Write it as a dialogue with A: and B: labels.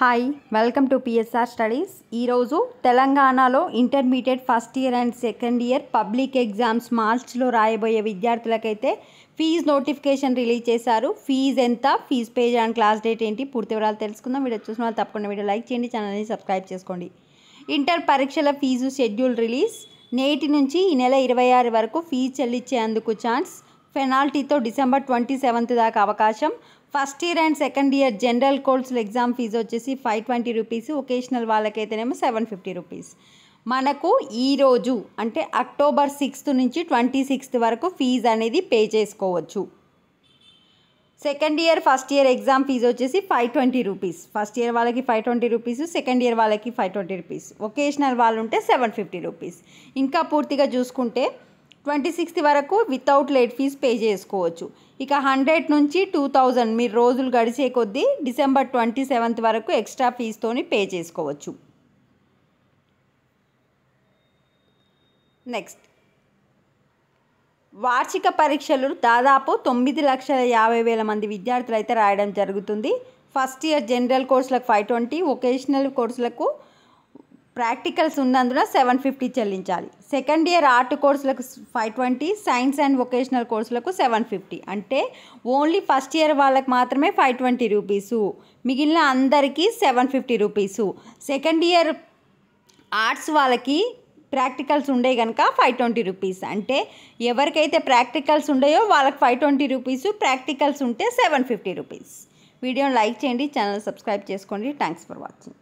A: hi welcome to PSR studies ఈరోజు తెలంగాణలో intermediate first year and second year public exams మార్చ్లో రాయబోయే విద్యార్థులకైతే ఫీజు నోటిఫికేషన్ రిలీజ్ చేశారు ఫీజు ఎంత ఫీజ్ పేజ్ అండ్ క్లాస్ డేట్ ఏంటి పూర్తి వివరాలు తెలుసుకుందాం వీడియో చూసిన వాళ్ళు తప్పకుండా వీడియో లైక్ చేయండి ఛానల్ని సబ్స్క్రైబ్ చేసుకోండి ఇంటర్ పరీక్షల ఫీజు షెడ్యూల్ రిలీజ్ నేటి నుంచి ఈ నెల ఇరవై ఆరు వరకు ఫీజు చెల్లించేందుకు ఛాన్స్ పెనాల్టీతో డిసెంబర్ ట్వంటీ సెవెంత్ దాకా అవకాశం first year and second year general కోర్సులు ఎగ్జామ్ ఫీజు వచ్చేసి ఫైవ్ ట్వంటీ రూపీస్ ఒకేషనల్ వాళ్ళకైతేనేమో సెవెన్ ఫిఫ్టీ రూపీస్ మనకు ఈరోజు అంటే అక్టోబర్ సిక్స్త్ నుంచి ట్వంటీ సిక్స్త్ వరకు ఫీజు అనేది పే చేసుకోవచ్చు second year first year exam fee వచ్చేసి five twenty rupees first year వాళ్ళకి five twenty rupees second year వాళ్ళకి ఫైవ్ ట్వంటీ రూపీస్ ఒకేషనల్ వాళ్ళు ఉంటే సెవెన్ ఫిఫ్టీ రూపీస్ ఇంకా పూర్తిగా చూసుకుంటే ట్వంటీ సిక్స్త్ వరకు వితౌట్ లేట్ ఫీజ్ పే చేసుకోవచ్చు ఇక హండ్రెడ్ నుంచి టూ థౌజండ్ మీరు రోజులు గడిచే కొద్దీ డిసెంబర్ ట్వంటీ సెవెంత్ వరకు ఎక్స్ట్రా ఫీజుతోని పే చేసుకోవచ్చు నెక్స్ట్ వార్షిక పరీక్షలు దాదాపు తొమ్మిది లక్షల యాభై వేల మంది విద్యార్థులు అయితే రాయడం జరుగుతుంది ఫస్ట్ ఇయర్ జనరల్ కోర్సులకు ఫైవ్ ట్వంటీ వొకేషనల్ కోర్సులకు ప్రాక్టికల్స్ ఉన్నందున సెవెన్ ఫిఫ్టీ చెల్లించాలి సెకండ్ ఇయర్ ఆర్ట్ కోర్సులకు five twenty science and vocational కోర్సులకు సెవెన్ ఫిఫ్టీ అంటే ఓన్లీ ఫస్ట్ ఇయర్ వాళ్ళకి మాత్రమే ఫైవ్ ట్వంటీ రూపీసు మిగిలిన అందరికీ seven fifty rupees second year arts వాళ్ళకి ప్రాక్టికల్స్ ఉండే కనుక ఫైవ్ ట్వంటీ రూపీస్ అంటే ఎవరికైతే ప్రాక్టికల్స్ ఉండయో వాళ్ళకి ఫైవ్ ట్వంటీ రూపీస్ ప్రాక్టికల్స్ ఉంటే సెవెన్ ఫిఫ్టీ రూపీస్ వీడియోని లైక్ చేయండి ఛానల్ సబ్స్క్రైబ్ చేసుకోండి థ్యాంక్స్ ఫర్ వాచింగ్